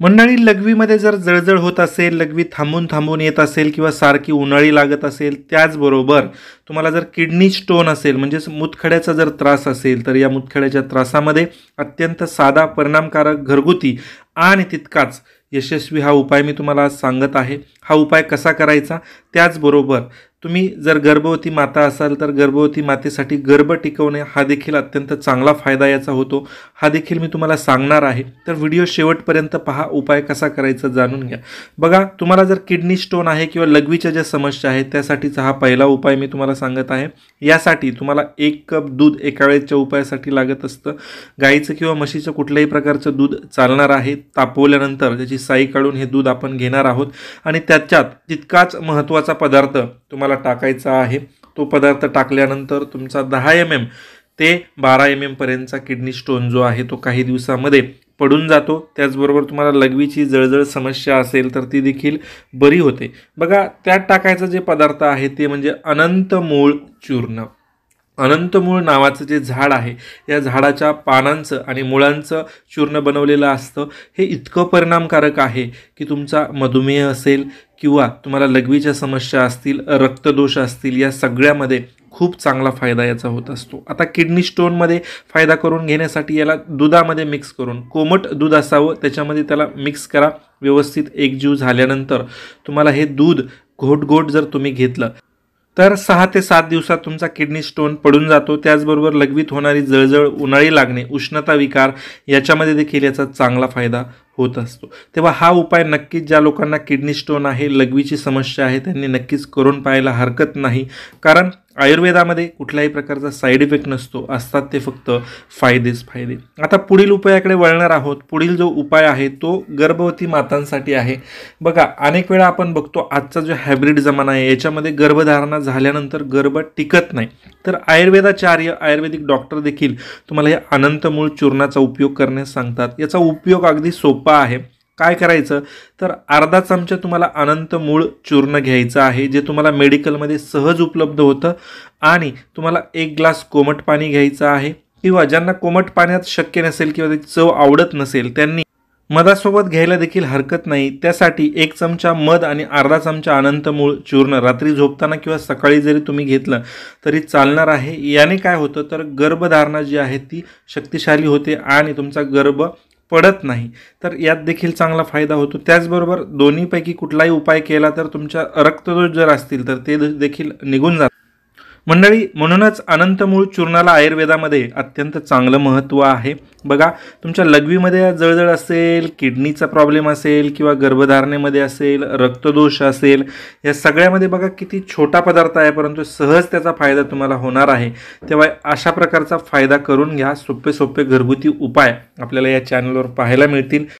मंडळी लघवीमध्ये जर जळजळ होत असेल लघवी थांबून थांबून येत असेल किंवा सारखी उन्हाळी लागत असेल त्याचबरोबर तुम्हाला जर किडनी स्टोन असेल म्हणजेच मुतखड्याचा जर त्रास असेल तर या मुतखड्याच्या त्रासामध्ये अत्यंत साधा परिणामकारक घरगुती आणि तितकाच यशस्वी हा उपाय मी तुम्हाला सांगत आहे हा उपाय कसा करायचा त्याचबरोबर तुम्ही जर गर्भवती माता असाल तर गर्भवती मातेसाठी गर्भ टिकवणे हा देखील अत्यंत चांगला फायदा याचा होतो हा देखील मी तुम्हाला सांगणार आहे तर व्हिडिओ शेवटपर्यंत पहा उपाय कसा करायचा जाणून घ्या बघा तुम्हाला जर किडनी स्टोन आहे किंवा लघवीच्या ज्या समस्या आहेत त्यासाठीचा हा पहिला उपाय मी तुम्हाला सांगत आहे यासाठी तुम्हाला एक कप दूध एका वेळेच्या उपायासाठी लागत असतं गाईचं किंवा म्हशीचं कुठल्याही प्रकारचं दूध चालणार आहे तापवल्यानंतर त्याची साई काढून हे दूध आपण घेणार आहोत आणि त्याच्यात तितकाच महत्त्वाचा पदार्थ तुम्हाला तुम्हाला टाकायचा आहे तो पदार्थ टाकल्यानंतर तुमचा दहा एम एम ते बारा एम एमपर्यंतचा किडनी स्टोन जो आहे तो काही दिवसामध्ये पडून जातो त्याचबरोबर तुम्हाला लघवीची जळजळ समस्या असेल तर ती देखील बरी होते बघा त्यात टाकायचं जे पदार्थ आहे ते म्हणजे अनंत मूळ चूर्ण अनंतमूळ नावाचं जे झाड आहे या झाडाच्या पानांचं आणि मुळांचं चूर्ण बनवलेलं असतं हे इतकं परिणामकारक आहे की तुमचा मधुमेह असेल किंवा तुम्हाला लघवीच्या समस्या असतील रक्तदोष असतील या सगळ्यामध्ये खूप चांगला फायदा याचा होत असतो आता किडनी स्टोनमध्ये फायदा करून घेण्यासाठी याला दुधामध्ये मिक्स करून कोमट दूध असावं त्याच्यामध्ये त्याला मिक्स करा व्यवस्थित एकजीव झाल्यानंतर तुम्हाला हे दूध घोट घोट जर तुम्ही घेतलं तर सहा ते सात दिवसात तुमचा किडनी स्टोन पडून जातो त्याचबरोबर लघवीत होणारी जळजळ उन्हाळी लागणे उष्णता विकार याच्यामध्ये देखील याचा चांगला फायदा होत असतो तेव्हा हा उपाय नक्कीच ज्या लोकांना किडनी स्टोन आहे लघवीची समस्या आहे त्यांनी नक्कीच करून पाहायला हरकत नाही कारण आयुर्वेदामध्ये कुठल्याही प्रकारचा साईड इफेक्ट नसतो असतात ते फक्त फायदेच फायदे आता पुढील उपायाकडे वळणार आहोत पुढील जो उपाय आहे तो गर्भवती मातांसाठी आहे बघा अनेक वेळा आपण बघतो आजचा जो हायब्रिड जमाना आहे याच्यामध्ये गर्भधारणा झाल्यानंतर गर्भ टिकत नाही तर आयुर्वेदाचार्य आयुर्वेदिक डॉक्टर देखील तुम्हाला या अनंतमूळ चूर्णाचा उपयोग करण्यास सांगतात याचा उपयोग अगदी सोपा आहे काय करायचं तर अर्धा चमचा तुम्हाला अनंत मूळ चूर्ण घ्यायचं आहे जे तुम्हाला मेडिकलमध्ये सहज उपलब्ध होतं आणि तुम्हाला एक ग्लास कोमट पाणी घ्यायचं आहे किंवा ज्यांना कोमट पाण्यात शक्य नसेल किंवा त्याची चव आवडत नसेल त्यांनी मधासोबत घ्यायला देखील हरकत नाही त्यासाठी एक चमचा मध आणि अर्धा चमचा अनंत मूळ चूर्ण रात्री झोपताना किंवा सकाळी जरी तुम्ही घेतलं तरी चालणार आहे याने काय होतं तर गर्भधारणा जी आहे ती शक्तिशाली होते आणि तुमचा गर्भ पडत नाही तर यात देखील चांगला फायदा होतो त्याचबरोबर दोन्हीपैकी कुठलाही उपाय केला तर तुमच्या रक्तदोष जर असतील तर ते देखील निघून जातात मंडळी म्हणूनच अनंतमूळ चूर्णाला आयुर्वेदामध्ये अत्यंत चांगलं महत्त्व आहे बघा तुमच्या लघवीमध्ये जळजळ असेल किडनीचा प्रॉब्लेम असेल किंवा गर्भधारणेमध्ये असेल रक्तदोष असेल या सगळ्यामध्ये बघा किती छोटा पदार्थ आहे परंतु सहज त्याचा फायदा तुम्हाला होणार आहे तेव्हा अशा प्रकारचा फायदा करून घ्या सोपे सोपे घरगुती उपाय आपल्याला या चॅनलवर पाहायला मिळतील